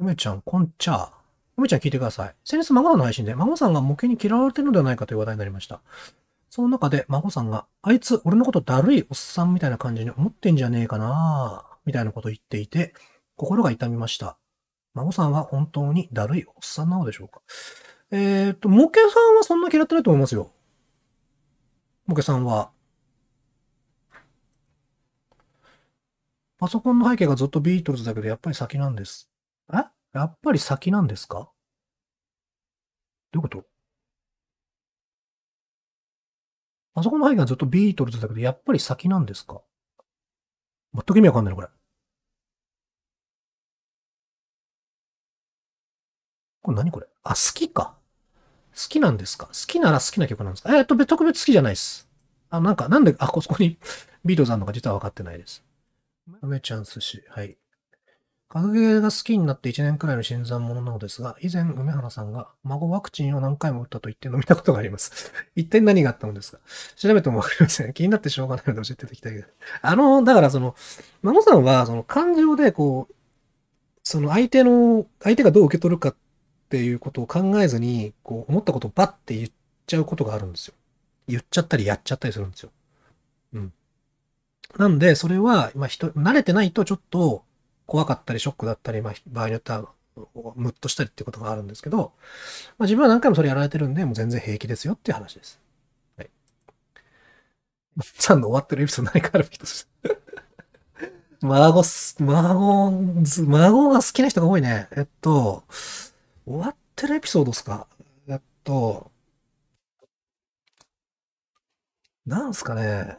梅ちゃん、こんちゃ。梅ちゃん聞いてください。先日、孫さんの配信で、孫さんが模型に嫌われてるのではないかという話題になりました。その中で、孫さんが、あいつ、俺のことだるいおっさんみたいな感じに思ってんじゃねえかなみたいなことを言っていて、心が痛みました。孫さんは本当にだるいおっさんなのでしょうかえっ、ー、と、模型さんはそんな嫌ってないと思いますよ。模型さんは。パソコンの背景がずっとビートルズだけど、やっぱり先なんですえやっぱり先なんですかどういうことあそこの範囲がずっとビートルズだけど、やっぱり先なんですか全く意味わかんないの、これ。これ何これあ、好きか。好きなんですか好きなら好きな曲なんですかえー、っと、特別好きじゃないです。あ、なんか、なんで、あ、こそこにビートルズあるのか実は分かってないです。梅チャンスし、はい。格ゲーが好きになって1年くらいの新参者なのですが、以前、梅原さんが、孫ワクチンを何回も打ったと言って飲みたことがあります。一体何があったのですか調べてもわかりません。気になってしょうがないので教えていただきたいであの、だからその、孫さんは、その、感情で、こう、その相手の、相手がどう受け取るかっていうことを考えずに、こう、思ったことをバッて言っちゃうことがあるんですよ。言っちゃったり、やっちゃったりするんですよ。うん。なんで、それは、まあ、人、慣れてないとちょっと、怖かったりショックだったり、まあ、場合によってはムッとしたりっていうことがあるんですけど、まあ、自分は何回もそれやられてるんで、もう全然平気ですよっていう話です。はい。まっちゃんの終わってるエピソード何かあるです。孫す、孫、孫が好きな人が多いね。えっと、終わってるエピソードですかえっと、なんすかね。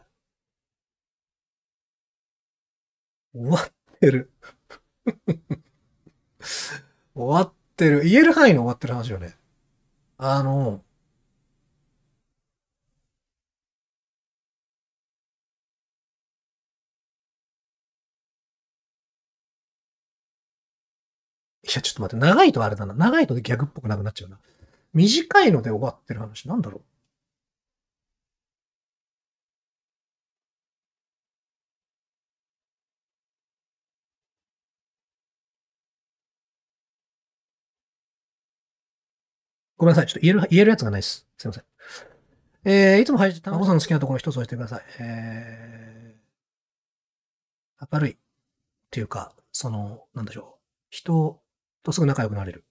終わってる。終わってる。言える範囲の終わってる話よね。あの、いや、ちょっと待って、長いとあれだな。長いと逆っぽくなくなっちゃうな。短いので終わってる話。なんだろう。ごめんなさい。ちょっと言える、言えるやつがないです。すいません。えー、いつも配信、たまごさんの好きなところ一つ教えてください。えー、明るい。っていうか、その、なんでしょう。人とすぐ仲良くなれる。